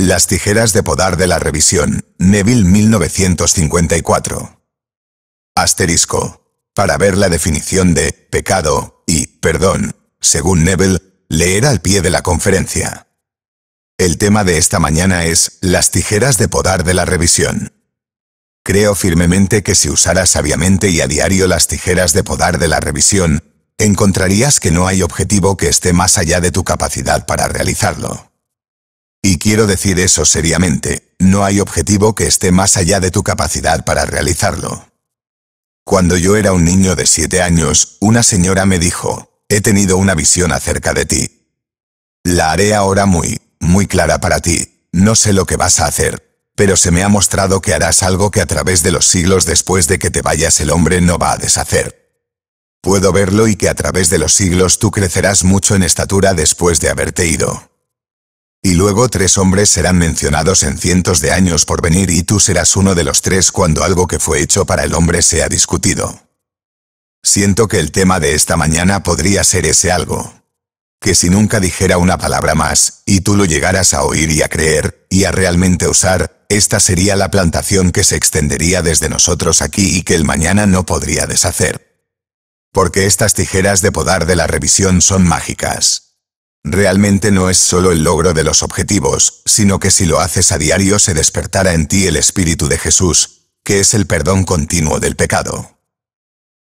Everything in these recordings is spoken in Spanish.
Las tijeras de podar de la revisión, Neville 1954. Asterisco. Para ver la definición de pecado y perdón, según Neville, leer al pie de la conferencia. El tema de esta mañana es las tijeras de podar de la revisión. Creo firmemente que si usaras sabiamente y a diario las tijeras de podar de la revisión, encontrarías que no hay objetivo que esté más allá de tu capacidad para realizarlo. Y quiero decir eso seriamente, no hay objetivo que esté más allá de tu capacidad para realizarlo. Cuando yo era un niño de 7 años, una señora me dijo, he tenido una visión acerca de ti. La haré ahora muy, muy clara para ti, no sé lo que vas a hacer, pero se me ha mostrado que harás algo que a través de los siglos después de que te vayas el hombre no va a deshacer. Puedo verlo y que a través de los siglos tú crecerás mucho en estatura después de haberte ido. Y luego tres hombres serán mencionados en cientos de años por venir y tú serás uno de los tres cuando algo que fue hecho para el hombre sea discutido. Siento que el tema de esta mañana podría ser ese algo. Que si nunca dijera una palabra más, y tú lo llegaras a oír y a creer, y a realmente usar, esta sería la plantación que se extendería desde nosotros aquí y que el mañana no podría deshacer. Porque estas tijeras de podar de la revisión son mágicas. Realmente no es solo el logro de los objetivos, sino que si lo haces a diario se despertará en ti el Espíritu de Jesús, que es el perdón continuo del pecado.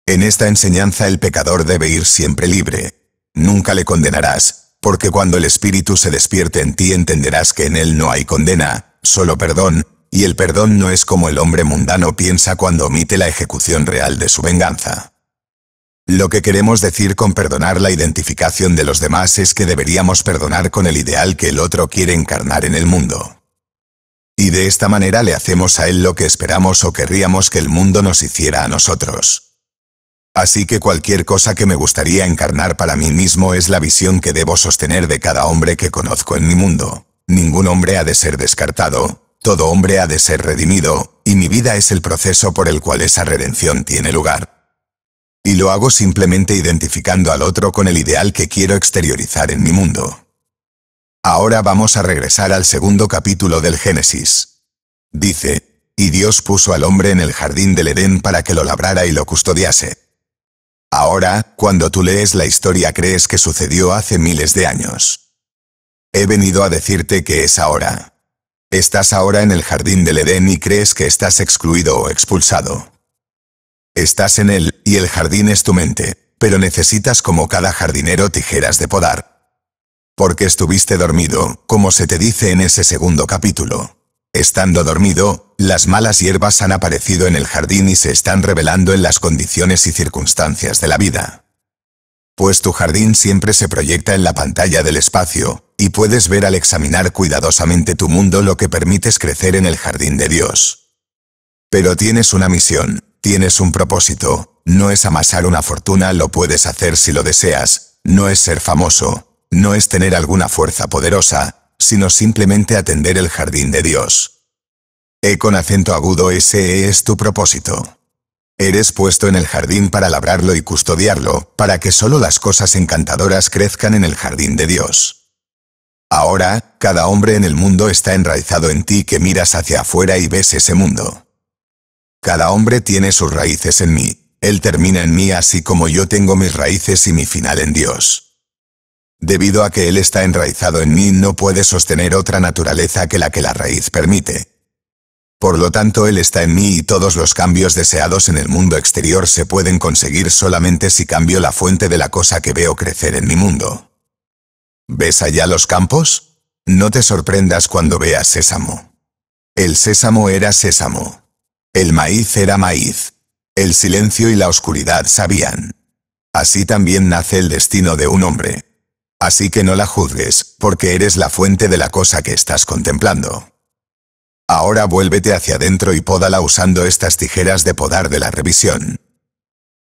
En esta enseñanza el pecador debe ir siempre libre. Nunca le condenarás, porque cuando el Espíritu se despierte en ti entenderás que en él no hay condena, solo perdón, y el perdón no es como el hombre mundano piensa cuando omite la ejecución real de su venganza. Lo que queremos decir con perdonar la identificación de los demás es que deberíamos perdonar con el ideal que el otro quiere encarnar en el mundo. Y de esta manera le hacemos a él lo que esperamos o querríamos que el mundo nos hiciera a nosotros. Así que cualquier cosa que me gustaría encarnar para mí mismo es la visión que debo sostener de cada hombre que conozco en mi mundo. Ningún hombre ha de ser descartado, todo hombre ha de ser redimido, y mi vida es el proceso por el cual esa redención tiene lugar y lo hago simplemente identificando al otro con el ideal que quiero exteriorizar en mi mundo. Ahora vamos a regresar al segundo capítulo del Génesis. Dice, y Dios puso al hombre en el jardín del Edén para que lo labrara y lo custodiase. Ahora, cuando tú lees la historia crees que sucedió hace miles de años. He venido a decirte que es ahora. Estás ahora en el jardín del Edén y crees que estás excluido o expulsado. Estás en él, y el jardín es tu mente, pero necesitas como cada jardinero tijeras de podar. Porque estuviste dormido, como se te dice en ese segundo capítulo. Estando dormido, las malas hierbas han aparecido en el jardín y se están revelando en las condiciones y circunstancias de la vida. Pues tu jardín siempre se proyecta en la pantalla del espacio, y puedes ver al examinar cuidadosamente tu mundo lo que permites crecer en el jardín de Dios. Pero tienes una misión, tienes un propósito, no es amasar una fortuna, lo puedes hacer si lo deseas, no es ser famoso, no es tener alguna fuerza poderosa, sino simplemente atender el jardín de Dios. E con acento agudo ese es tu propósito. Eres puesto en el jardín para labrarlo y custodiarlo, para que solo las cosas encantadoras crezcan en el jardín de Dios. Ahora, cada hombre en el mundo está enraizado en ti que miras hacia afuera y ves ese mundo. Cada hombre tiene sus raíces en mí. Él termina en mí así como yo tengo mis raíces y mi final en Dios. Debido a que Él está enraizado en mí no puede sostener otra naturaleza que la que la raíz permite. Por lo tanto Él está en mí y todos los cambios deseados en el mundo exterior se pueden conseguir solamente si cambio la fuente de la cosa que veo crecer en mi mundo. ¿Ves allá los campos? No te sorprendas cuando veas sésamo. El sésamo era sésamo. El maíz era maíz. El silencio y la oscuridad sabían. Así también nace el destino de un hombre. Así que no la juzgues, porque eres la fuente de la cosa que estás contemplando. Ahora vuélvete hacia adentro y pódala usando estas tijeras de podar de la revisión.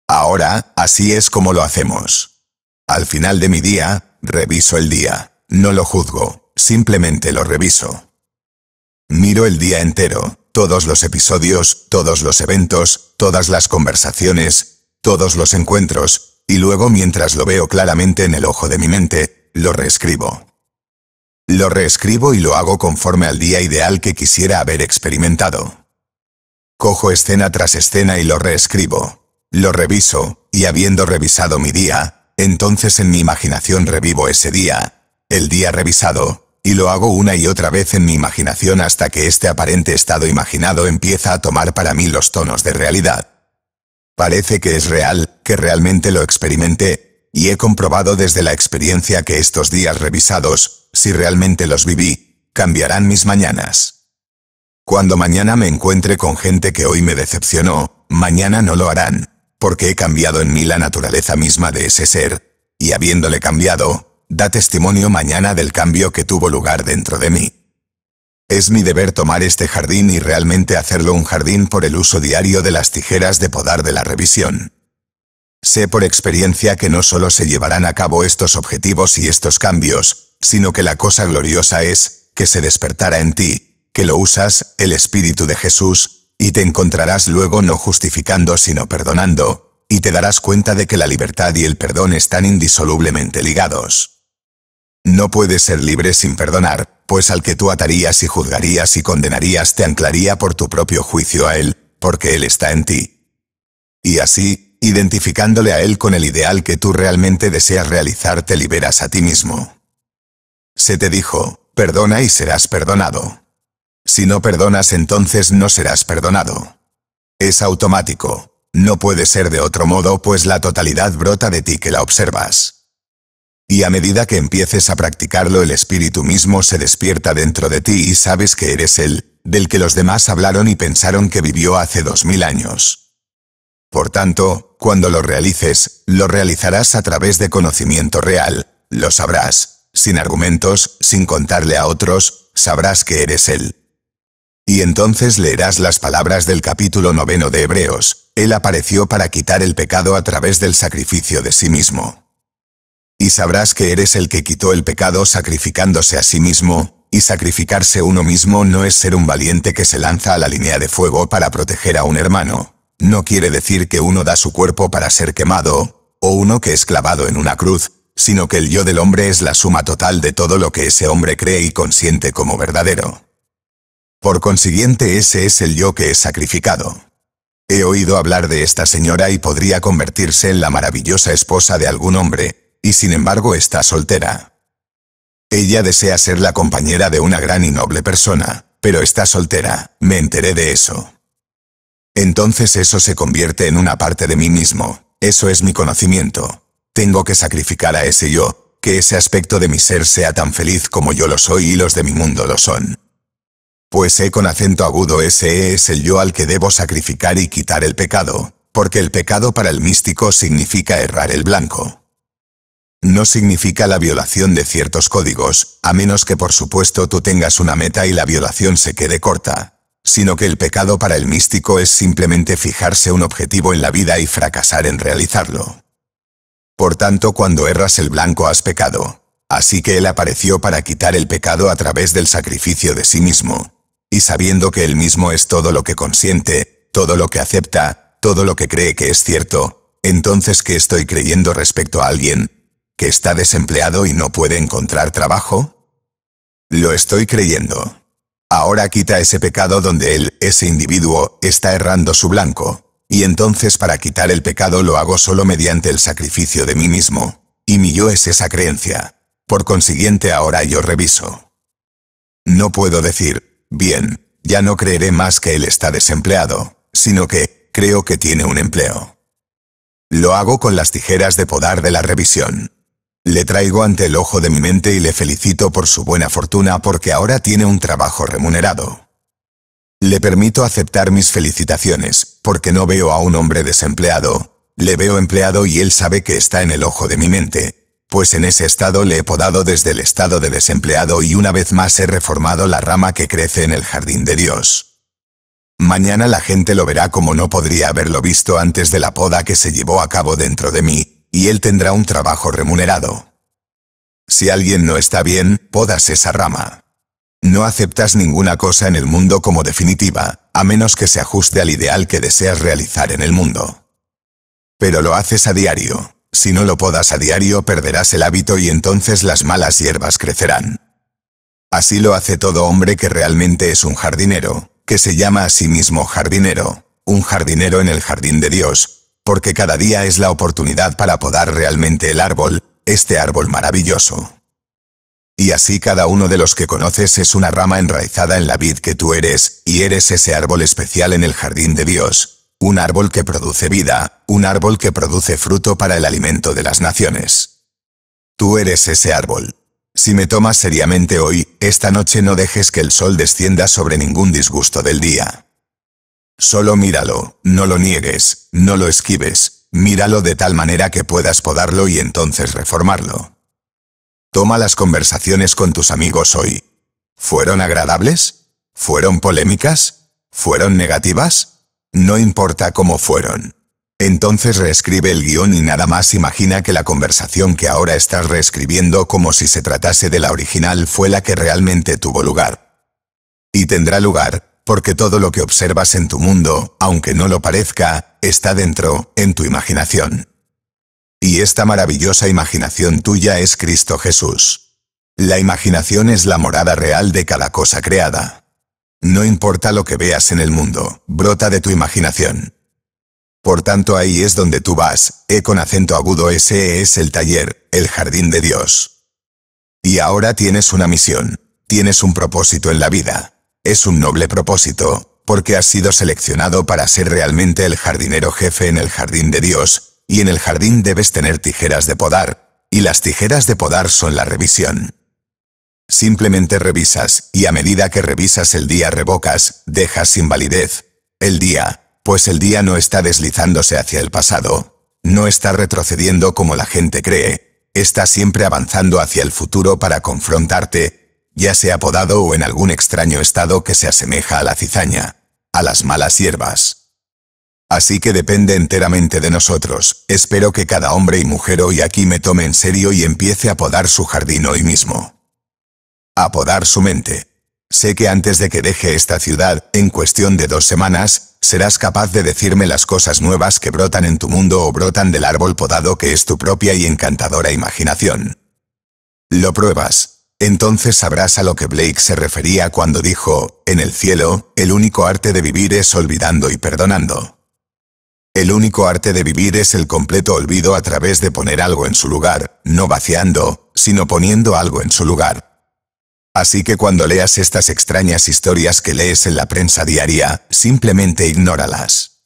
Ahora, así es como lo hacemos. Al final de mi día, reviso el día. No lo juzgo, simplemente lo reviso. Miro el día entero, todos los episodios, todos los eventos, todas las conversaciones, todos los encuentros, y luego mientras lo veo claramente en el ojo de mi mente, lo reescribo. Lo reescribo y lo hago conforme al día ideal que quisiera haber experimentado. Cojo escena tras escena y lo reescribo. Lo reviso, y habiendo revisado mi día, entonces en mi imaginación revivo ese día, el día revisado, y lo hago una y otra vez en mi imaginación hasta que este aparente estado imaginado empieza a tomar para mí los tonos de realidad. Parece que es real, que realmente lo experimenté, y he comprobado desde la experiencia que estos días revisados, si realmente los viví, cambiarán mis mañanas. Cuando mañana me encuentre con gente que hoy me decepcionó, mañana no lo harán, porque he cambiado en mí la naturaleza misma de ese ser, y habiéndole cambiado, da testimonio mañana del cambio que tuvo lugar dentro de mí. Es mi deber tomar este jardín y realmente hacerlo un jardín por el uso diario de las tijeras de podar de la revisión. Sé por experiencia que no solo se llevarán a cabo estos objetivos y estos cambios, sino que la cosa gloriosa es, que se despertará en ti, que lo usas, el Espíritu de Jesús, y te encontrarás luego no justificando sino perdonando, y te darás cuenta de que la libertad y el perdón están indisolublemente ligados. No puedes ser libre sin perdonar, pues al que tú atarías y juzgarías y condenarías te anclaría por tu propio juicio a él, porque él está en ti. Y así, identificándole a él con el ideal que tú realmente deseas realizar, te liberas a ti mismo. Se te dijo, perdona y serás perdonado. Si no perdonas entonces no serás perdonado. Es automático, no puede ser de otro modo pues la totalidad brota de ti que la observas. Y a medida que empieces a practicarlo el espíritu mismo se despierta dentro de ti y sabes que eres él, del que los demás hablaron y pensaron que vivió hace dos mil años. Por tanto, cuando lo realices, lo realizarás a través de conocimiento real, lo sabrás, sin argumentos, sin contarle a otros, sabrás que eres él. Y entonces leerás las palabras del capítulo noveno de Hebreos, Él apareció para quitar el pecado a través del sacrificio de sí mismo y sabrás que eres el que quitó el pecado sacrificándose a sí mismo, y sacrificarse uno mismo no es ser un valiente que se lanza a la línea de fuego para proteger a un hermano. No quiere decir que uno da su cuerpo para ser quemado, o uno que es clavado en una cruz, sino que el yo del hombre es la suma total de todo lo que ese hombre cree y consiente como verdadero. Por consiguiente ese es el yo que es sacrificado. He oído hablar de esta señora y podría convertirse en la maravillosa esposa de algún hombre, y sin embargo está soltera. Ella desea ser la compañera de una gran y noble persona, pero está soltera, me enteré de eso. Entonces eso se convierte en una parte de mí mismo, eso es mi conocimiento. Tengo que sacrificar a ese yo, que ese aspecto de mi ser sea tan feliz como yo lo soy y los de mi mundo lo son. Pues he con acento agudo ese es el yo al que debo sacrificar y quitar el pecado, porque el pecado para el místico significa errar el blanco no significa la violación de ciertos códigos, a menos que por supuesto tú tengas una meta y la violación se quede corta, sino que el pecado para el místico es simplemente fijarse un objetivo en la vida y fracasar en realizarlo. Por tanto, cuando erras el blanco has pecado. Así que él apareció para quitar el pecado a través del sacrificio de sí mismo. Y sabiendo que él mismo es todo lo que consiente, todo lo que acepta, todo lo que cree que es cierto, entonces ¿qué estoy creyendo respecto a alguien, que está desempleado y no puede encontrar trabajo? Lo estoy creyendo. Ahora quita ese pecado donde él, ese individuo, está errando su blanco, y entonces para quitar el pecado lo hago solo mediante el sacrificio de mí mismo, y mi yo es esa creencia. Por consiguiente ahora yo reviso. No puedo decir, bien, ya no creeré más que él está desempleado, sino que, creo que tiene un empleo. Lo hago con las tijeras de podar de la revisión. Le traigo ante el ojo de mi mente y le felicito por su buena fortuna porque ahora tiene un trabajo remunerado. Le permito aceptar mis felicitaciones, porque no veo a un hombre desempleado, le veo empleado y él sabe que está en el ojo de mi mente, pues en ese estado le he podado desde el estado de desempleado y una vez más he reformado la rama que crece en el jardín de Dios. Mañana la gente lo verá como no podría haberlo visto antes de la poda que se llevó a cabo dentro de mí, y él tendrá un trabajo remunerado. Si alguien no está bien, podas esa rama. No aceptas ninguna cosa en el mundo como definitiva, a menos que se ajuste al ideal que deseas realizar en el mundo. Pero lo haces a diario. Si no lo podas a diario perderás el hábito y entonces las malas hierbas crecerán. Así lo hace todo hombre que realmente es un jardinero, que se llama a sí mismo jardinero, un jardinero en el jardín de Dios, porque cada día es la oportunidad para podar realmente el árbol, este árbol maravilloso. Y así cada uno de los que conoces es una rama enraizada en la vid que tú eres, y eres ese árbol especial en el jardín de Dios, un árbol que produce vida, un árbol que produce fruto para el alimento de las naciones. Tú eres ese árbol. Si me tomas seriamente hoy, esta noche no dejes que el sol descienda sobre ningún disgusto del día. Solo míralo, no lo niegues, no lo esquives, míralo de tal manera que puedas podarlo y entonces reformarlo. Toma las conversaciones con tus amigos hoy. ¿Fueron agradables? ¿Fueron polémicas? ¿Fueron negativas? No importa cómo fueron. Entonces reescribe el guión y nada más imagina que la conversación que ahora estás reescribiendo como si se tratase de la original fue la que realmente tuvo lugar. Y tendrá lugar, porque todo lo que observas en tu mundo, aunque no lo parezca, está dentro, en tu imaginación. Y esta maravillosa imaginación tuya es Cristo Jesús. La imaginación es la morada real de cada cosa creada. No importa lo que veas en el mundo, brota de tu imaginación. Por tanto ahí es donde tú vas, E con acento agudo ese es el taller, el jardín de Dios. Y ahora tienes una misión, tienes un propósito en la vida. Es un noble propósito, porque has sido seleccionado para ser realmente el jardinero jefe en el jardín de Dios, y en el jardín debes tener tijeras de podar, y las tijeras de podar son la revisión. Simplemente revisas, y a medida que revisas el día revocas, dejas sin validez, el día, pues el día no está deslizándose hacia el pasado, no está retrocediendo como la gente cree, está siempre avanzando hacia el futuro para confrontarte, ya sea podado o en algún extraño estado que se asemeja a la cizaña, a las malas hierbas. Así que depende enteramente de nosotros, espero que cada hombre y mujer hoy aquí me tome en serio y empiece a podar su jardín hoy mismo. A podar su mente. Sé que antes de que deje esta ciudad, en cuestión de dos semanas, serás capaz de decirme las cosas nuevas que brotan en tu mundo o brotan del árbol podado que es tu propia y encantadora imaginación. Lo pruebas, entonces sabrás a lo que Blake se refería cuando dijo, en el cielo, el único arte de vivir es olvidando y perdonando. El único arte de vivir es el completo olvido a través de poner algo en su lugar, no vaciando, sino poniendo algo en su lugar. Así que cuando leas estas extrañas historias que lees en la prensa diaria, simplemente ignóralas.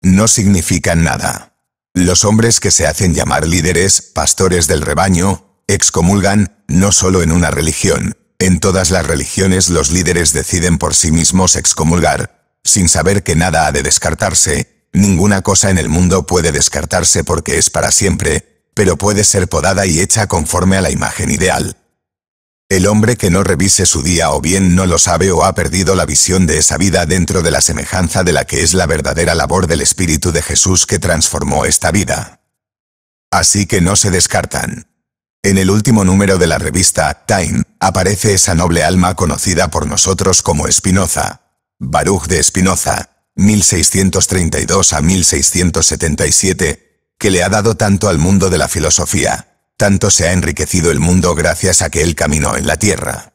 No significan nada. Los hombres que se hacen llamar líderes, pastores del rebaño, Excomulgan, no solo en una religión, en todas las religiones los líderes deciden por sí mismos excomulgar, sin saber que nada ha de descartarse, ninguna cosa en el mundo puede descartarse porque es para siempre, pero puede ser podada y hecha conforme a la imagen ideal. El hombre que no revise su día o bien no lo sabe o ha perdido la visión de esa vida dentro de la semejanza de la que es la verdadera labor del Espíritu de Jesús que transformó esta vida. Así que no se descartan. En el último número de la revista Time, aparece esa noble alma conocida por nosotros como Spinoza. Baruch de Spinoza, 1632 a 1677, que le ha dado tanto al mundo de la filosofía, tanto se ha enriquecido el mundo gracias a que él caminó en la tierra.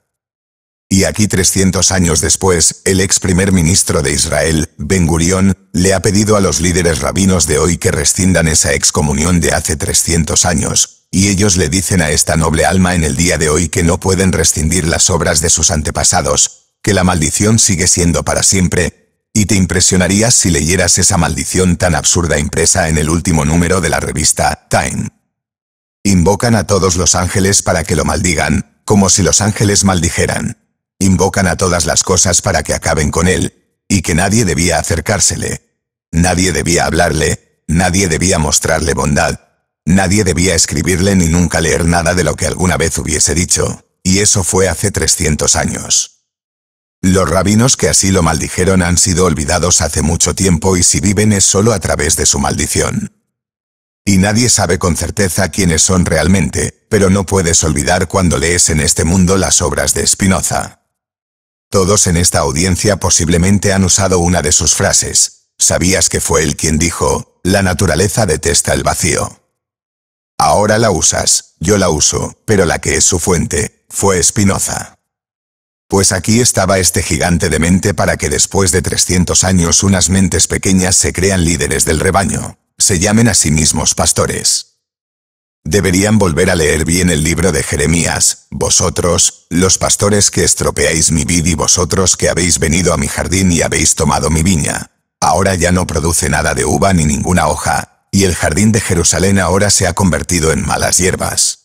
Y aquí 300 años después, el ex primer ministro de Israel, Ben Gurión, le ha pedido a los líderes rabinos de hoy que rescindan esa excomunión de hace 300 años, y ellos le dicen a esta noble alma en el día de hoy que no pueden rescindir las obras de sus antepasados, que la maldición sigue siendo para siempre, y te impresionarías si leyeras esa maldición tan absurda impresa en el último número de la revista Time. Invocan a todos los ángeles para que lo maldigan, como si los ángeles maldijeran. Invocan a todas las cosas para que acaben con él, y que nadie debía acercársele. Nadie debía hablarle, nadie debía mostrarle bondad, Nadie debía escribirle ni nunca leer nada de lo que alguna vez hubiese dicho, y eso fue hace 300 años. Los rabinos que así lo maldijeron han sido olvidados hace mucho tiempo y si viven es solo a través de su maldición. Y nadie sabe con certeza quiénes son realmente, pero no puedes olvidar cuando lees en este mundo las obras de Spinoza. Todos en esta audiencia posiblemente han usado una de sus frases. ¿Sabías que fue él quien dijo, la naturaleza detesta el vacío? Ahora la usas, yo la uso, pero la que es su fuente, fue espinoza. Pues aquí estaba este gigante de mente para que después de 300 años unas mentes pequeñas se crean líderes del rebaño, se llamen a sí mismos pastores. Deberían volver a leer bien el libro de Jeremías, vosotros, los pastores que estropeáis mi vid y vosotros que habéis venido a mi jardín y habéis tomado mi viña. Ahora ya no produce nada de uva ni ninguna hoja, y el jardín de Jerusalén ahora se ha convertido en malas hierbas.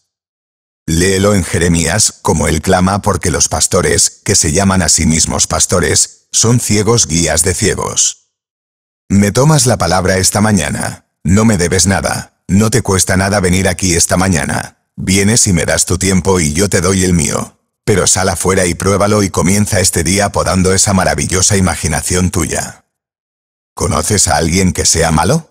Léelo en Jeremías, como él clama porque los pastores, que se llaman a sí mismos pastores, son ciegos guías de ciegos. Me tomas la palabra esta mañana, no me debes nada, no te cuesta nada venir aquí esta mañana, vienes y me das tu tiempo y yo te doy el mío, pero sal afuera y pruébalo y comienza este día podando esa maravillosa imaginación tuya. ¿Conoces a alguien que sea malo?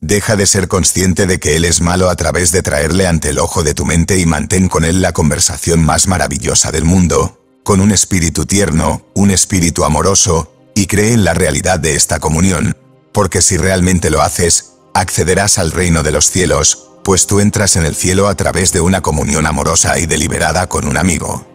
Deja de ser consciente de que él es malo a través de traerle ante el ojo de tu mente y mantén con él la conversación más maravillosa del mundo, con un espíritu tierno, un espíritu amoroso, y cree en la realidad de esta comunión, porque si realmente lo haces, accederás al reino de los cielos, pues tú entras en el cielo a través de una comunión amorosa y deliberada con un amigo.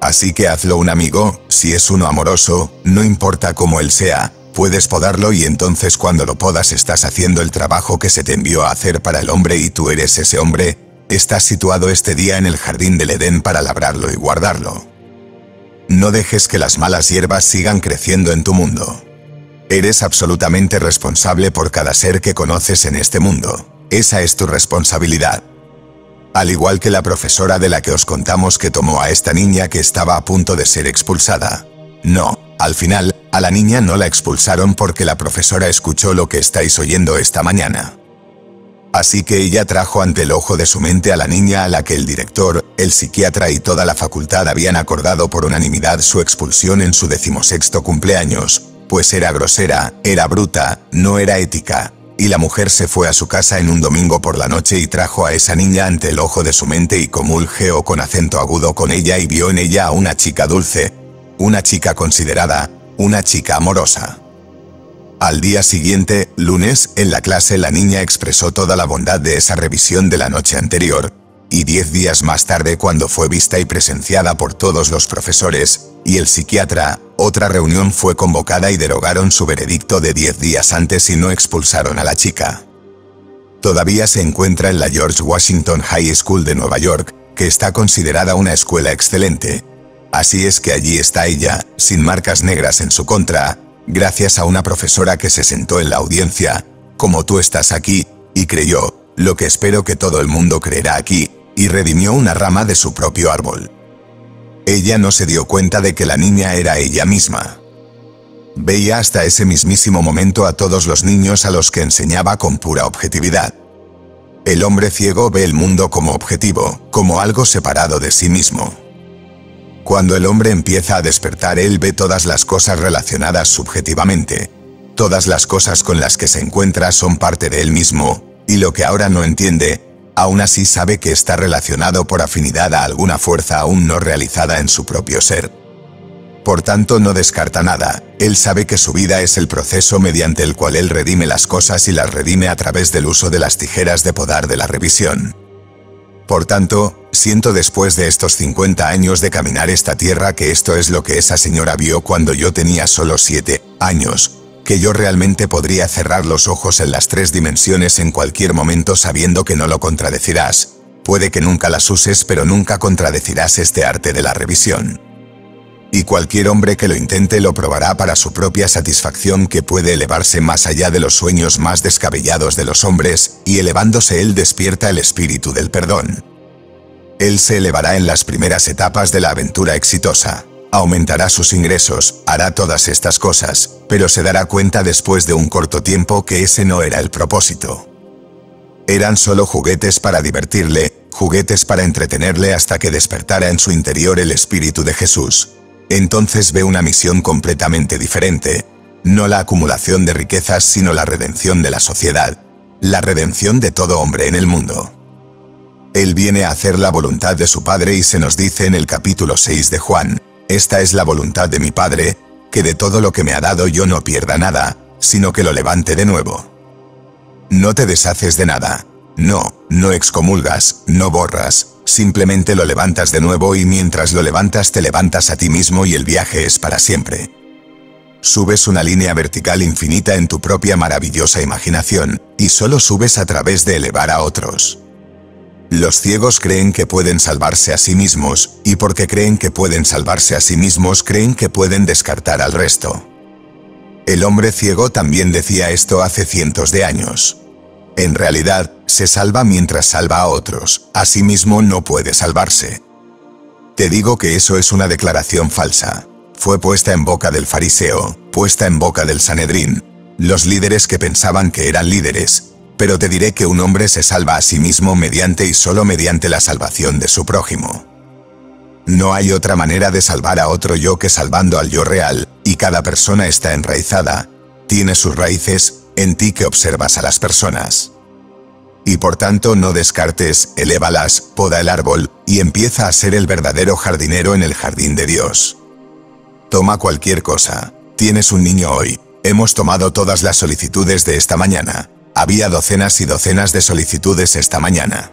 Así que hazlo un amigo, si es uno amoroso, no importa cómo él sea, Puedes podarlo y entonces cuando lo podas estás haciendo el trabajo que se te envió a hacer para el hombre y tú eres ese hombre, estás situado este día en el jardín del Edén para labrarlo y guardarlo. No dejes que las malas hierbas sigan creciendo en tu mundo. Eres absolutamente responsable por cada ser que conoces en este mundo. Esa es tu responsabilidad. Al igual que la profesora de la que os contamos que tomó a esta niña que estaba a punto de ser expulsada. No, al final, a la niña no la expulsaron porque la profesora escuchó lo que estáis oyendo esta mañana. Así que ella trajo ante el ojo de su mente a la niña a la que el director, el psiquiatra y toda la facultad habían acordado por unanimidad su expulsión en su decimosexto cumpleaños, pues era grosera, era bruta, no era ética, y la mujer se fue a su casa en un domingo por la noche y trajo a esa niña ante el ojo de su mente y comulgeó con acento agudo con ella y vio en ella a una chica dulce, una chica considerada, una chica amorosa. Al día siguiente, lunes, en la clase la niña expresó toda la bondad de esa revisión de la noche anterior, y diez días más tarde cuando fue vista y presenciada por todos los profesores, y el psiquiatra, otra reunión fue convocada y derogaron su veredicto de diez días antes y no expulsaron a la chica. Todavía se encuentra en la George Washington High School de Nueva York, que está considerada una escuela excelente, Así es que allí está ella, sin marcas negras en su contra, gracias a una profesora que se sentó en la audiencia, como tú estás aquí, y creyó, lo que espero que todo el mundo creerá aquí, y redimió una rama de su propio árbol. Ella no se dio cuenta de que la niña era ella misma. Veía hasta ese mismísimo momento a todos los niños a los que enseñaba con pura objetividad. El hombre ciego ve el mundo como objetivo, como algo separado de sí mismo. Cuando el hombre empieza a despertar, él ve todas las cosas relacionadas subjetivamente. Todas las cosas con las que se encuentra son parte de él mismo, y lo que ahora no entiende, aún así sabe que está relacionado por afinidad a alguna fuerza aún no realizada en su propio ser. Por tanto, no descarta nada, él sabe que su vida es el proceso mediante el cual él redime las cosas y las redime a través del uso de las tijeras de podar de la revisión. Por tanto, siento después de estos 50 años de caminar esta tierra que esto es lo que esa señora vio cuando yo tenía solo 7 años, que yo realmente podría cerrar los ojos en las tres dimensiones en cualquier momento sabiendo que no lo contradecirás. Puede que nunca las uses pero nunca contradecirás este arte de la revisión y cualquier hombre que lo intente lo probará para su propia satisfacción que puede elevarse más allá de los sueños más descabellados de los hombres, y elevándose él despierta el espíritu del perdón. Él se elevará en las primeras etapas de la aventura exitosa, aumentará sus ingresos, hará todas estas cosas, pero se dará cuenta después de un corto tiempo que ese no era el propósito. Eran solo juguetes para divertirle, juguetes para entretenerle hasta que despertara en su interior el espíritu de Jesús, entonces ve una misión completamente diferente, no la acumulación de riquezas sino la redención de la sociedad, la redención de todo hombre en el mundo. Él viene a hacer la voluntad de su Padre y se nos dice en el capítulo 6 de Juan, esta es la voluntad de mi Padre, que de todo lo que me ha dado yo no pierda nada, sino que lo levante de nuevo. No te deshaces de nada, no, no excomulgas, no borras, simplemente lo levantas de nuevo y mientras lo levantas te levantas a ti mismo y el viaje es para siempre. Subes una línea vertical infinita en tu propia maravillosa imaginación, y solo subes a través de elevar a otros. Los ciegos creen que pueden salvarse a sí mismos, y porque creen que pueden salvarse a sí mismos creen que pueden descartar al resto. El hombre ciego también decía esto hace cientos de años. En realidad, se salva mientras salva a otros, a sí mismo no puede salvarse. Te digo que eso es una declaración falsa. Fue puesta en boca del fariseo, puesta en boca del Sanedrín, los líderes que pensaban que eran líderes, pero te diré que un hombre se salva a sí mismo mediante y solo mediante la salvación de su prójimo. No hay otra manera de salvar a otro yo que salvando al yo real, y cada persona está enraizada, tiene sus raíces, en ti que observas a las personas. Y por tanto no descartes, elévalas, poda el árbol, y empieza a ser el verdadero jardinero en el jardín de Dios. Toma cualquier cosa. Tienes un niño hoy. Hemos tomado todas las solicitudes de esta mañana. Había docenas y docenas de solicitudes esta mañana.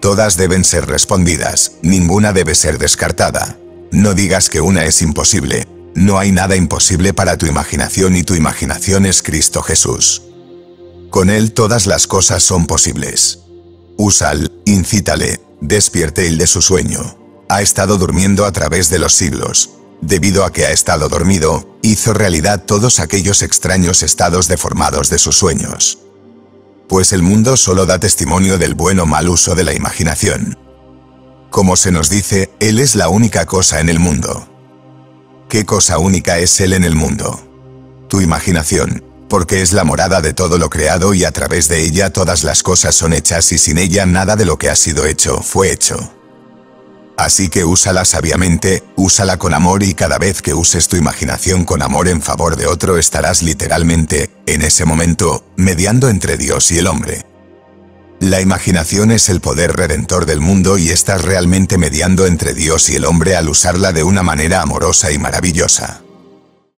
Todas deben ser respondidas, ninguna debe ser descartada. No digas que una es imposible, no hay nada imposible para tu imaginación y tu imaginación es Cristo Jesús. Con Él todas las cosas son posibles. Úsal, incítale, despierte el de su sueño. Ha estado durmiendo a través de los siglos. Debido a que ha estado dormido, hizo realidad todos aquellos extraños estados deformados de sus sueños. Pues el mundo solo da testimonio del buen o mal uso de la imaginación. Como se nos dice, Él es la única cosa en el mundo. Qué cosa única es Él en el mundo. Tu imaginación, porque es la morada de todo lo creado y a través de ella todas las cosas son hechas y sin ella nada de lo que ha sido hecho fue hecho. Así que úsala sabiamente, úsala con amor y cada vez que uses tu imaginación con amor en favor de otro estarás literalmente, en ese momento, mediando entre Dios y el hombre. La imaginación es el poder redentor del mundo y estás realmente mediando entre Dios y el hombre al usarla de una manera amorosa y maravillosa.